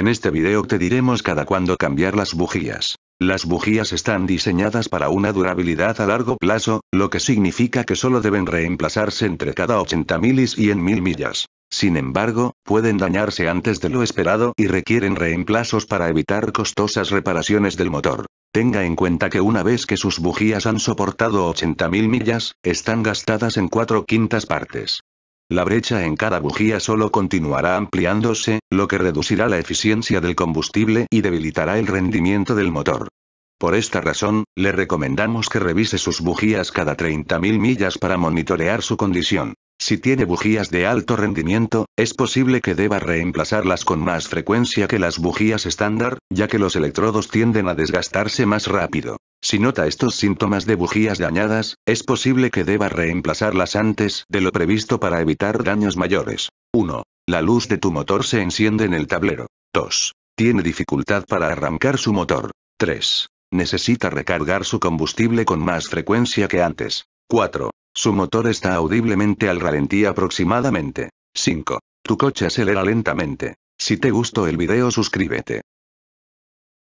En este video te diremos cada cuándo cambiar las bujías. Las bujías están diseñadas para una durabilidad a largo plazo, lo que significa que solo deben reemplazarse entre cada 80.000 y 100.000 millas. Sin embargo, pueden dañarse antes de lo esperado y requieren reemplazos para evitar costosas reparaciones del motor. Tenga en cuenta que una vez que sus bujías han soportado 80.000 millas, están gastadas en cuatro quintas partes. La brecha en cada bujía solo continuará ampliándose, lo que reducirá la eficiencia del combustible y debilitará el rendimiento del motor. Por esta razón, le recomendamos que revise sus bujías cada 30.000 millas para monitorear su condición. Si tiene bujías de alto rendimiento, es posible que deba reemplazarlas con más frecuencia que las bujías estándar, ya que los electrodos tienden a desgastarse más rápido. Si nota estos síntomas de bujías dañadas, es posible que deba reemplazarlas antes de lo previsto para evitar daños mayores. 1. La luz de tu motor se enciende en el tablero. 2. Tiene dificultad para arrancar su motor. 3. Necesita recargar su combustible con más frecuencia que antes. 4. Su motor está audiblemente al ralentí aproximadamente. 5. Tu coche acelera lentamente. Si te gustó el video suscríbete.